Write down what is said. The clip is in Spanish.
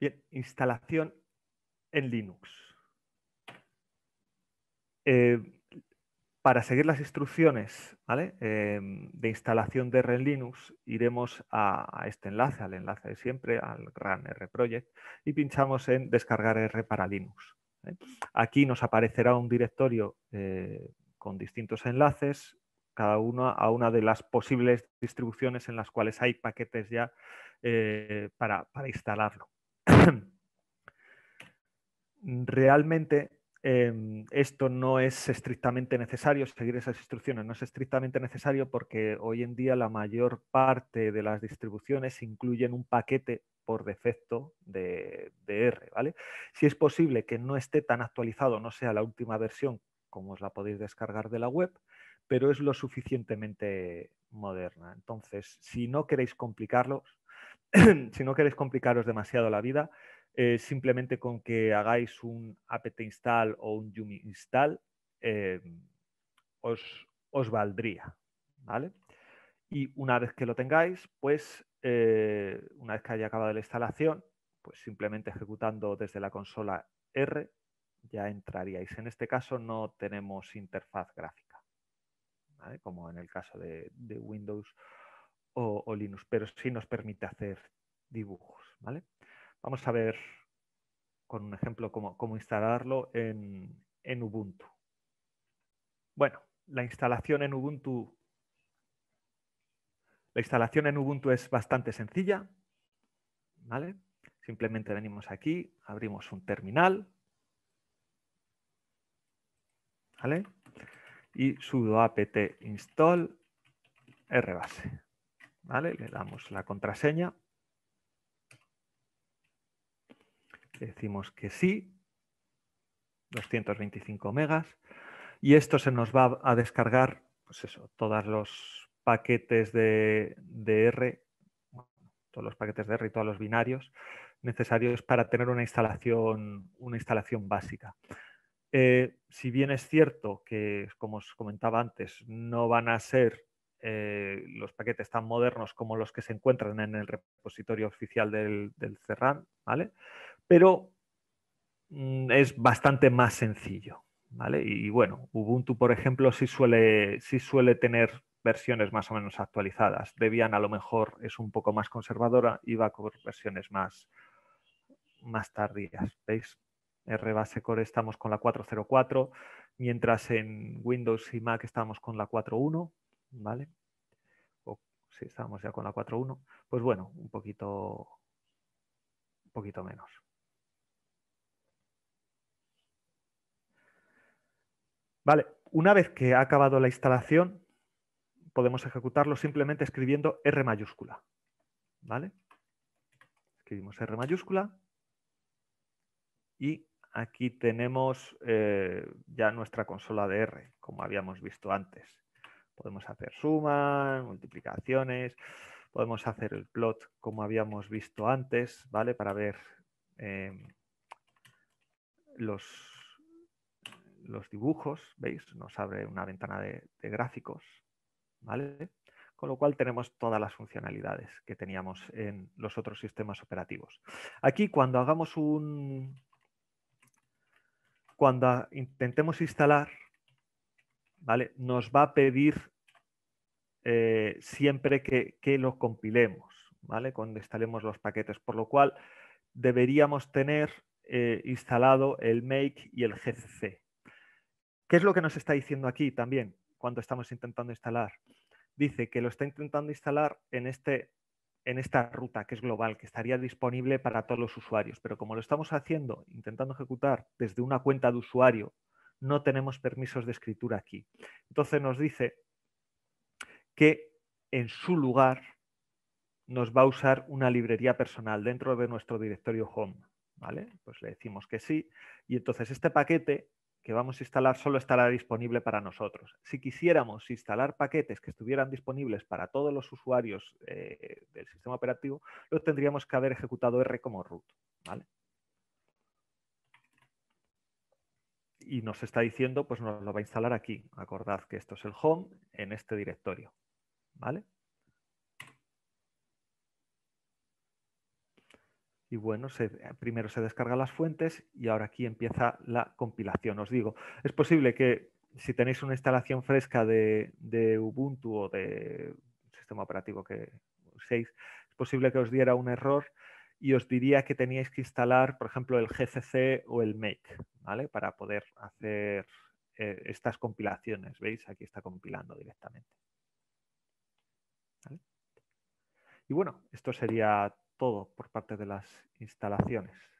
Bien, instalación en Linux. Eh, para seguir las instrucciones em, de instalación de R en Linux, iremos a, este enlace, al enlace de siempre, al RAN R Project, y pinchamos en descargar R para Linux. ¿eh? Aquí nos aparecerá un directorio eh, con distintos enlaces, cada uno a una de las posibles distribuciones en las cuales hay paquetes ya para instalarlo. Realmente em, esto no es estrictamente necesario, seguir esas instrucciones no es estrictamente necesario porque hoy en día la mayor parte de las distribuciones incluyen un paquete por defecto de, R. ¿vale? Si es posible que no esté tan actualizado, no sea la última versión como os la podéis descargar de la web, pero es lo suficientemente moderna. Entonces, si no queréis complicarlo, si no queréis complicaros demasiado la vida, eh, simplemente con que hagáis un apt install o un yumi install, eh, os, valdría. ¿vale? Y una vez que lo tengáis, pues eh, una vez que haya acabado la instalación, pues simplemente ejecutando desde la consola R ya entraríais. En este caso no tenemos interfaz gráfica, como en el caso de Windows o, Linux, pero sí nos permite hacer dibujos. ¿vale? Vamos a ver con un ejemplo cómo, instalarlo en, Ubuntu. Bueno, la instalación en Ubuntu la instalación en Ubuntu es bastante sencilla. ¿vale? Simplemente venimos aquí, abrimos un terminal. Y sudo apt install rbase. Le damos la contraseña. Le decimos que sí, 225 megas. Y esto se nos va a descargar, pues todos los paquetes de, R, todos los paquetes de R y todos los binarios necesarios para tener una instalación, una instalación básica. Eh, si bien es cierto que, como os comentaba antes, no van a ser eh, los paquetes tan modernos como los que se encuentran en el repositorio oficial del, del CERRAN, ¿vale? Pero mm, es bastante más sencillo, ¿vale? Y bueno, Ubuntu, por ejemplo, sí suele, suele tener versiones más o menos actualizadas. Debian a lo mejor es un poco más conservadora y va con versiones más, más tardías, ¿veis? R base core estamos con la 404, mientras en Windows y Mac estamos con la 41, ¿vale? O si estábamos ya con la 4.1, pues bueno, un poquito, un poquito menos. Vale, una vez que ha acabado la instalación, podemos ejecutarlo simplemente escribiendo R mayúscula. ¿Vale? Escribimos R mayúscula y aquí tenemos eh, ya nuestra consola de R, como habíamos visto antes. Podemos hacer sumas, multiplicaciones, podemos hacer el plot como habíamos visto antes, ¿vale? Para ver em, los, los, dibujos, ¿veis? Nos abre una ventana de gráficos, ¿vale? con lo cual tenemos todas las funcionalidades que teníamos en los otros sistemas operativos. Aquí cuando hagamos un... cuando intentemos instalar ¿vale? Nos va a pedir eh, siempre que, lo lo compilemos, ¿vale? Cuando instalemos los paquetes, por lo cual deberíamos tener eh, instalado el make y el gcc. ¿Qué es lo que nos está diciendo aquí también cuando estamos intentando instalar? Dice que lo está intentando instalar en, este, en esta ruta que es global, que estaría disponible para todos los usuarios, pero como lo estamos haciendo, intentando ejecutar desde una cuenta de usuario no tenemos permisos de escritura aquí. Entonces nos dice que en su lugar nos va a usar una librería personal dentro de nuestro directorio home. ¿vale? Pues le decimos que sí. Y entonces este paquete que vamos a instalar solo estará disponible para nosotros. Si quisiéramos instalar paquetes que estuvieran disponibles para todos los usuarios eh, del sistema operativo, los tendríamos que haber ejecutado R como root. ¿vale? y nos está diciendo, pues nos lo va a instalar aquí. Acordad que esto es el home en este directorio. ¿Vale? Y bueno, se, primero se descargan las fuentes y ahora aquí empieza la compilación. Os digo, es posible que si tenéis una instalación fresca de, de Ubuntu o de sistema operativo que uséis, es posible que os diera un error y os diría que teníais que instalar, por ejemplo, el GCC o el Make, Para poder hacer eh, estas compilaciones, ¿veis? Aquí está compilando directamente. Y bueno, esto sería todo por parte de las instalaciones.